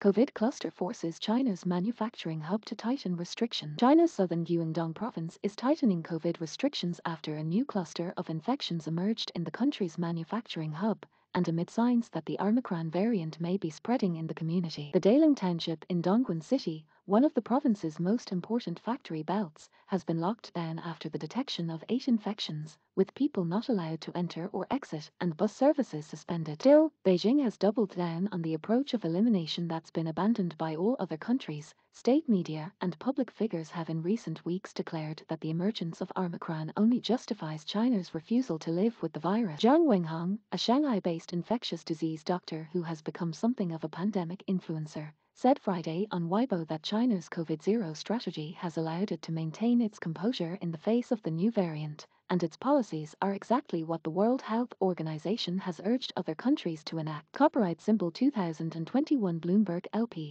COVID cluster forces China's manufacturing hub to tighten restrictions. China's southern Guangdong province is tightening COVID restrictions after a new cluster of infections emerged in the country's manufacturing hub and amid signs that the Omicron variant may be spreading in the community. The Daling Township in Dongguan City, one of the province's most important factory belts has been locked down after the detection of eight infections, with people not allowed to enter or exit and bus services suspended. Still, Beijing has doubled down on the approach of elimination that's been abandoned by all other countries. State media and public figures have in recent weeks declared that the emergence of Omicron only justifies China's refusal to live with the virus. Zhang Wenhong, a Shanghai-based infectious disease doctor who has become something of a pandemic influencer, said Friday on Weibo that China's COVID zero strategy has allowed it to maintain its composure in the face of the new variant, and its policies are exactly what the World Health Organization has urged other countries to enact. Copyright symbol 2021 Bloomberg LP.